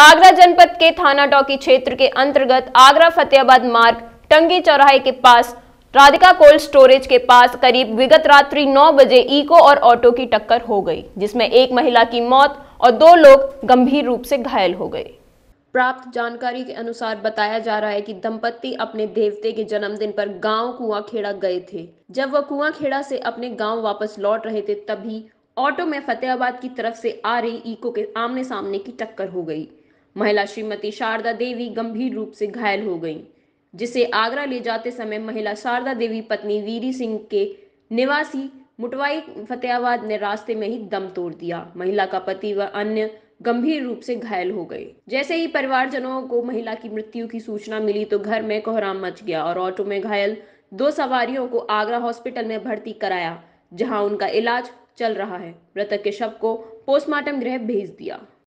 आगरा जनपद के थाना टॉकी क्षेत्र के अंतर्गत आगरा फतेहाबाद मार्ग टंगी चौराहे के पास राधिका कोल्ड स्टोरेज के पास करीब विगत रात्रि 9 बजे इको और ऑटो की टक्कर हो गई जिसमें एक महिला की मौत और दो लोग गंभीर रूप से घायल हो गए प्राप्त जानकारी के अनुसार बताया जा रहा है कि दंपत्ति अपने देवते के जन्मदिन पर गांव कुआ खेड़ा गए थे जब वह कुआ खेड़ा से अपने गांव वापस लौट रहे थे तभी ऑटो में फतेहाबाद की तरफ से आ रही इको के आमने सामने की टक्कर हो गई महिला श्रीमती शारदा देवी गंभीर रूप से घायल हो गई जिसे आगरा ले जाते समय महिला शारदा देवी पत्नी वीरी सिंह के निवासी मुटवाई फतेहाबाद ने रास्ते में ही दम तोड़ दिया महिला का पति व अन्य गंभीर रूप से घायल हो गए जैसे ही परिवारजनों को महिला की मृत्यु की सूचना मिली तो घर में कोहराम मच गया और ऑटो में घायल दो सवारियों को आगरा हॉस्पिटल में भर्ती कराया जहां उनका इलाज चल रहा है मृतक के शव को पोस्टमार्टम गृह भेज दिया